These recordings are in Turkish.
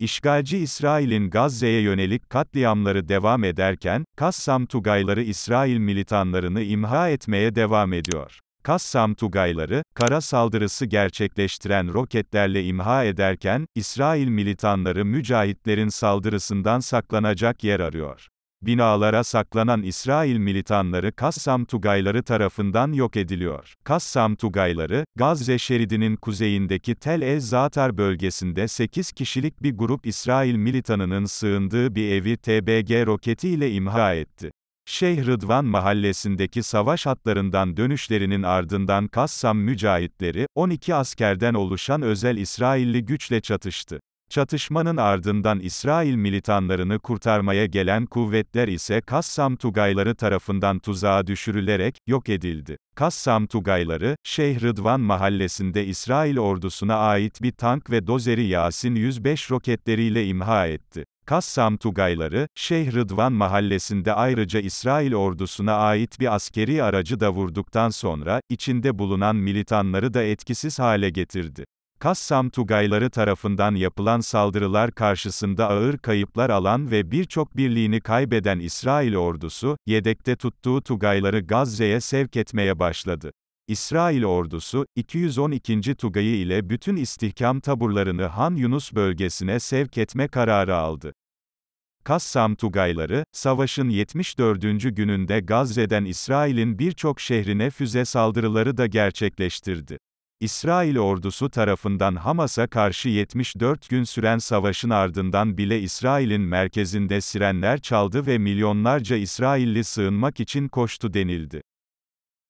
İşgalci İsrail'in Gazze'ye yönelik katliamları devam ederken, Kassam Tugayları İsrail militanlarını imha etmeye devam ediyor. Kassam Tugayları, kara saldırısı gerçekleştiren roketlerle imha ederken, İsrail militanları mücahitlerin saldırısından saklanacak yer arıyor. Binalara saklanan İsrail militanları Kassam Tugayları tarafından yok ediliyor. Kassam Tugayları, Gazze şeridinin kuzeyindeki Tel El Zatar bölgesinde 8 kişilik bir grup İsrail militanının sığındığı bir evi TBG roketiyle imha etti. Şeyh Rıdvan mahallesindeki savaş hatlarından dönüşlerinin ardından Kassam mücahitleri, 12 askerden oluşan özel İsrailli güçle çatıştı. Çatışmanın ardından İsrail militanlarını kurtarmaya gelen kuvvetler ise Kassam Tugayları tarafından tuzağa düşürülerek, yok edildi. Kassam Tugayları, Şeyh Rıdvan mahallesinde İsrail ordusuna ait bir tank ve dozeri Yasin 105 roketleriyle imha etti. Kassam Tugayları, Şeyh Rıdvan mahallesinde ayrıca İsrail ordusuna ait bir askeri aracı da vurduktan sonra, içinde bulunan militanları da etkisiz hale getirdi. Kassam Tugayları tarafından yapılan saldırılar karşısında ağır kayıplar alan ve birçok birliğini kaybeden İsrail ordusu, yedekte tuttuğu Tugayları Gazze'ye sevk etmeye başladı. İsrail ordusu, 212. Tugayı ile bütün istihkam taburlarını Han Yunus bölgesine sevk etme kararı aldı. Kassam Tugayları, savaşın 74. gününde Gazze'den İsrail'in birçok şehrine füze saldırıları da gerçekleştirdi. İsrail ordusu tarafından Hamas'a karşı 74 gün süren savaşın ardından bile İsrail'in merkezinde sirenler çaldı ve milyonlarca İsrailli sığınmak için koştu denildi.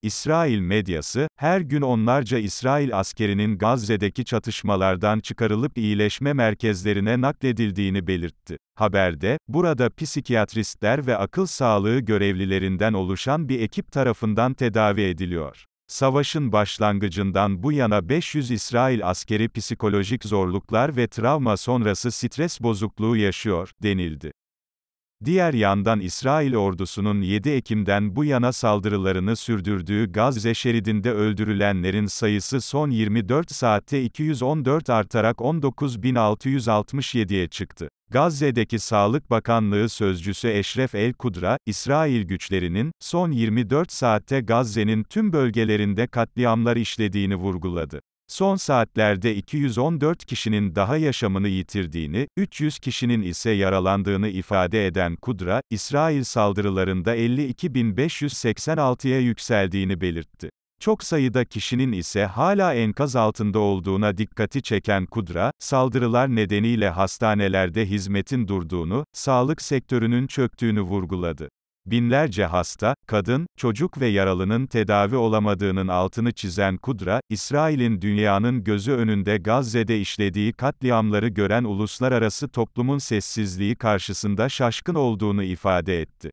İsrail medyası, her gün onlarca İsrail askerinin Gazze'deki çatışmalardan çıkarılıp iyileşme merkezlerine nakledildiğini belirtti. Haberde, burada psikiyatristler ve akıl sağlığı görevlilerinden oluşan bir ekip tarafından tedavi ediliyor. Savaşın başlangıcından bu yana 500 İsrail askeri psikolojik zorluklar ve travma sonrası stres bozukluğu yaşıyor, denildi. Diğer yandan İsrail ordusunun 7 Ekim'den bu yana saldırılarını sürdürdüğü Gazze şeridinde öldürülenlerin sayısı son 24 saatte 214 artarak 19.667'ye çıktı. Gazze'deki Sağlık Bakanlığı Sözcüsü Eşref El Kudra, İsrail güçlerinin, son 24 saatte Gazze'nin tüm bölgelerinde katliamlar işlediğini vurguladı. Son saatlerde 214 kişinin daha yaşamını yitirdiğini, 300 kişinin ise yaralandığını ifade eden Kudra, İsrail saldırılarında 52.586'ya yükseldiğini belirtti. Çok sayıda kişinin ise hala enkaz altında olduğuna dikkati çeken Kudra, saldırılar nedeniyle hastanelerde hizmetin durduğunu, sağlık sektörünün çöktüğünü vurguladı. Binlerce hasta, kadın, çocuk ve yaralının tedavi olamadığının altını çizen Kudra, İsrail'in dünyanın gözü önünde Gazze'de işlediği katliamları gören uluslararası toplumun sessizliği karşısında şaşkın olduğunu ifade etti.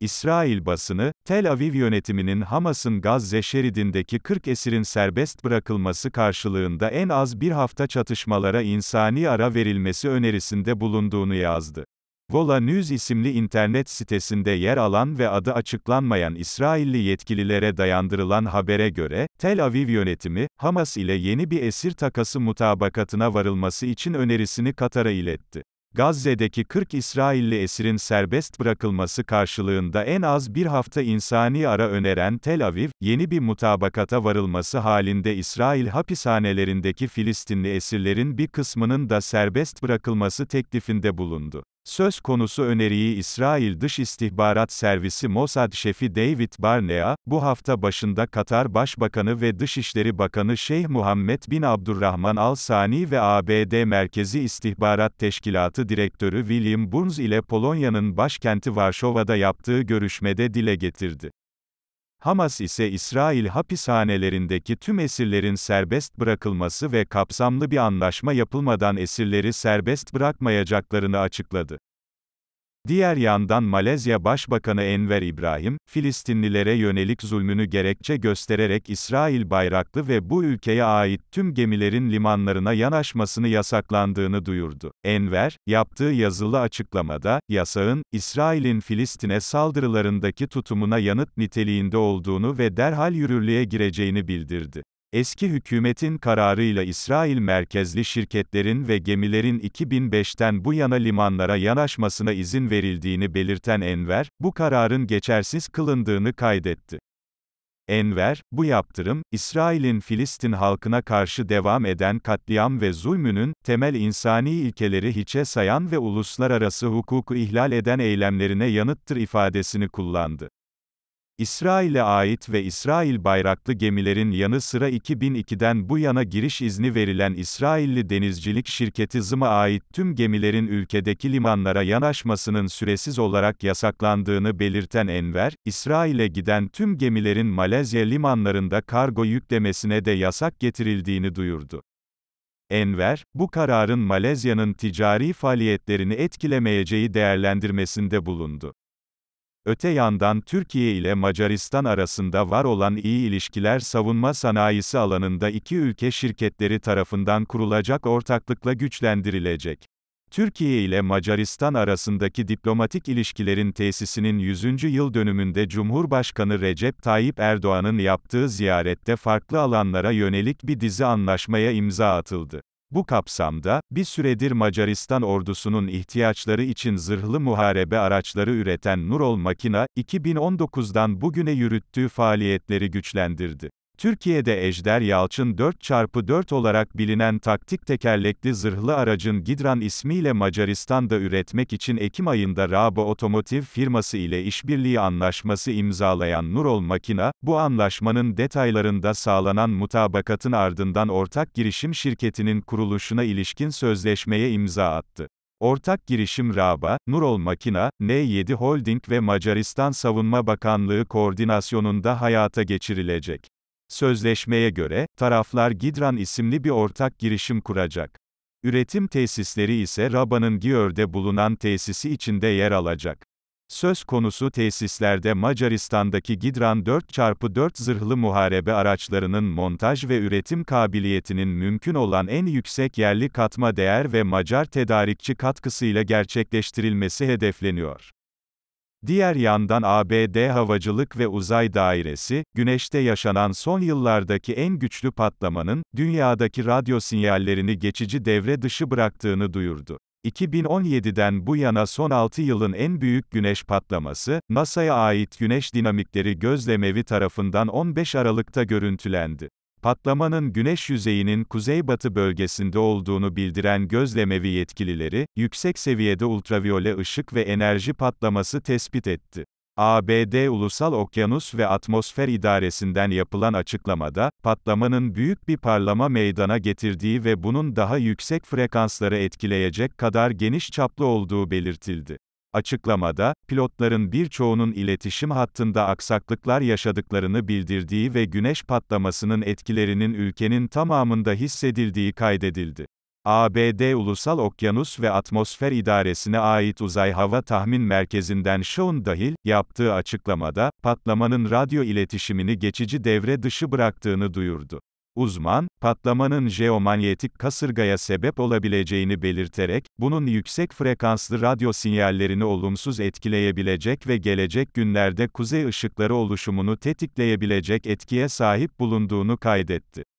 İsrail basını, Tel Aviv yönetiminin Hamas'ın Gazze şeridindeki 40 esirin serbest bırakılması karşılığında en az bir hafta çatışmalara insani ara verilmesi önerisinde bulunduğunu yazdı. Vola News isimli internet sitesinde yer alan ve adı açıklanmayan İsrailli yetkililere dayandırılan habere göre, Tel Aviv yönetimi, Hamas ile yeni bir esir takası mutabakatına varılması için önerisini Katar'a iletti. Gazze'deki 40 İsrailli esirin serbest bırakılması karşılığında en az bir hafta insani ara öneren Tel Aviv, yeni bir mutabakata varılması halinde İsrail hapishanelerindeki Filistinli esirlerin bir kısmının da serbest bırakılması teklifinde bulundu. Söz konusu öneriyi İsrail Dış İstihbarat Servisi Mossad şefi David Barnea, bu hafta başında Katar Başbakanı ve Dışişleri Bakanı Şeyh Muhammed bin Abdurrahman Al-Sani ve ABD Merkezi İstihbarat Teşkilatı Direktörü William Burns ile Polonya'nın başkenti Varşova'da yaptığı görüşmede dile getirdi. Hamas ise İsrail hapishanelerindeki tüm esirlerin serbest bırakılması ve kapsamlı bir anlaşma yapılmadan esirleri serbest bırakmayacaklarını açıkladı. Diğer yandan Malezya Başbakanı Enver İbrahim, Filistinlilere yönelik zulmünü gerekçe göstererek İsrail bayraklı ve bu ülkeye ait tüm gemilerin limanlarına yanaşmasını yasaklandığını duyurdu. Enver, yaptığı yazılı açıklamada, yasağın, İsrail'in Filistin'e saldırılarındaki tutumuna yanıt niteliğinde olduğunu ve derhal yürürlüğe gireceğini bildirdi. Eski hükümetin kararıyla İsrail merkezli şirketlerin ve gemilerin 2005'ten bu yana limanlara yanaşmasına izin verildiğini belirten Enver, bu kararın geçersiz kılındığını kaydetti. Enver, bu yaptırım, İsrail'in Filistin halkına karşı devam eden katliam ve zulmünün, temel insani ilkeleri hiçe sayan ve uluslararası hukuku ihlal eden eylemlerine yanıttır ifadesini kullandı. İsrail'e ait ve İsrail bayraklı gemilerin yanı sıra 2002'den bu yana giriş izni verilen İsrailli denizcilik şirketi ZIM'a ait tüm gemilerin ülkedeki limanlara yanaşmasının süresiz olarak yasaklandığını belirten Enver, İsrail'e giden tüm gemilerin Malezya limanlarında kargo yüklemesine de yasak getirildiğini duyurdu. Enver, bu kararın Malezya'nın ticari faaliyetlerini etkilemeyeceği değerlendirmesinde bulundu. Öte yandan Türkiye ile Macaristan arasında var olan iyi ilişkiler savunma sanayisi alanında iki ülke şirketleri tarafından kurulacak ortaklıkla güçlendirilecek. Türkiye ile Macaristan arasındaki diplomatik ilişkilerin tesisinin 100. yıl dönümünde Cumhurbaşkanı Recep Tayyip Erdoğan'ın yaptığı ziyarette farklı alanlara yönelik bir dizi anlaşmaya imza atıldı. Bu kapsamda, bir süredir Macaristan ordusunun ihtiyaçları için zırhlı muharebe araçları üreten Nurol Makina, 2019'dan bugüne yürüttüğü faaliyetleri güçlendirdi. Türkiye'de Ejder Yalçın 4x4 olarak bilinen taktik tekerlekli zırhlı aracın Gidran ismiyle Macaristan'da üretmek için Ekim ayında Rabo Otomotiv firması ile işbirliği anlaşması imzalayan Nurol Makina, bu anlaşmanın detaylarında sağlanan mutabakatın ardından ortak girişim şirketinin kuruluşuna ilişkin sözleşmeye imza attı. Ortak girişim Raba, Nurol Makina, N7 Holding ve Macaristan Savunma Bakanlığı koordinasyonunda hayata geçirilecek. Sözleşmeye göre, taraflar Gidran isimli bir ortak girişim kuracak. Üretim tesisleri ise Raba'nın Giör'de bulunan tesisi içinde yer alacak. Söz konusu tesislerde Macaristan'daki Gidran 4x4 zırhlı muharebe araçlarının montaj ve üretim kabiliyetinin mümkün olan en yüksek yerli katma değer ve Macar tedarikçi katkısıyla gerçekleştirilmesi hedefleniyor. Diğer yandan ABD Havacılık ve Uzay Dairesi, Güneş'te yaşanan son yıllardaki en güçlü patlamanın, dünyadaki radyo sinyallerini geçici devre dışı bıraktığını duyurdu. 2017'den bu yana son 6 yılın en büyük güneş patlaması, NASA'ya ait güneş dinamikleri gözlemevi tarafından 15 Aralık'ta görüntülendi. Patlamanın güneş yüzeyinin kuzeybatı bölgesinde olduğunu bildiren gözlemevi yetkilileri, yüksek seviyede ultraviyole ışık ve enerji patlaması tespit etti. ABD Ulusal Okyanus ve Atmosfer İdaresi'nden yapılan açıklamada, patlamanın büyük bir parlama meydana getirdiği ve bunun daha yüksek frekansları etkileyecek kadar geniş çaplı olduğu belirtildi. Açıklamada, pilotların birçoğunun iletişim hattında aksaklıklar yaşadıklarını bildirdiği ve güneş patlamasının etkilerinin ülkenin tamamında hissedildiği kaydedildi. ABD Ulusal Okyanus ve Atmosfer İdaresi'ne ait Uzay Hava Tahmin Merkezi'nden Sean Dahil, yaptığı açıklamada, patlamanın radyo iletişimini geçici devre dışı bıraktığını duyurdu. Uzman, patlamanın jeomanyetik kasırgaya sebep olabileceğini belirterek, bunun yüksek frekanslı radyo sinyallerini olumsuz etkileyebilecek ve gelecek günlerde kuzey ışıkları oluşumunu tetikleyebilecek etkiye sahip bulunduğunu kaydetti.